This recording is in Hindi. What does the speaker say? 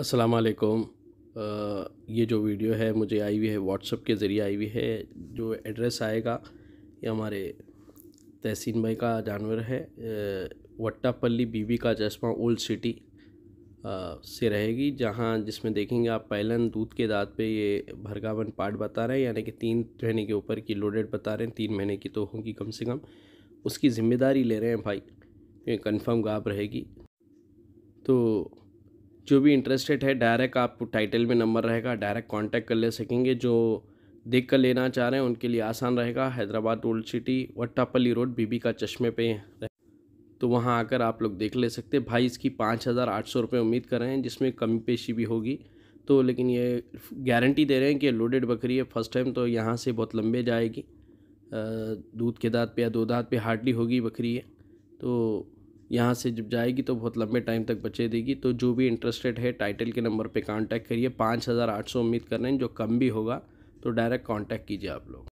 असलकुम ये जो वीडियो है मुझे आई हुई है व्हाट्सअप के ज़रिए आई हुई है जो एड्रेस आएगा ये हमारे तहसीन भाई का जानवर है वट्टापल्ली बीबी का चश्मा ओल्ड सिटी से रहेगी जहाँ जिसमें देखेंगे आप पैलन दूध के दांत पे ये भरगावन पार्ट बता रहे हैं यानी कि तीन महीने के ऊपर की लोडेड बता रहे हैं तीन महीने की तो होगी कम से कम उसकी ज़िम्मेदारी ले रहे हैं भाई कन्फर्म गाप रहेगी तो जो भी इंटरेस्टेड है डायरेक्ट आप टाइटल में नंबर रहेगा डायरेक्ट कांटेक्ट कर ले सकेंगे जो देख कर लेना चाह रहे हैं उनके लिए आसान रहेगा Hyderabad old city Vattepally road बीबी का चश्मे पे तो वहाँ आकर आप लोग देख ले सकते हैं भाई इसकी पाँच हज़ार आठ सौ रुपये उम्मीद कर रहे हैं जिसमें कमी पेशी भी होगी तो लेकिन ये गारंटी दे रहे हैं कि लोडेड बकरी है फर्स्ट टाइम तो यहाँ से बहुत लंबे जाएगी दूध के दाँत पे या दो दाँत पे हार्डली होगी बकरी है तो यहाँ से जब जाएगी तो बहुत लंबे टाइम तक बचे देगी तो जो भी इंटरेस्टेड है टाइटल के नंबर पे कांटेक्ट करिए पाँच हज़ार आठ सौ उम्मीद कर रहे हैं जो कम भी होगा तो डायरेक्ट कांटेक्ट कीजिए आप लोग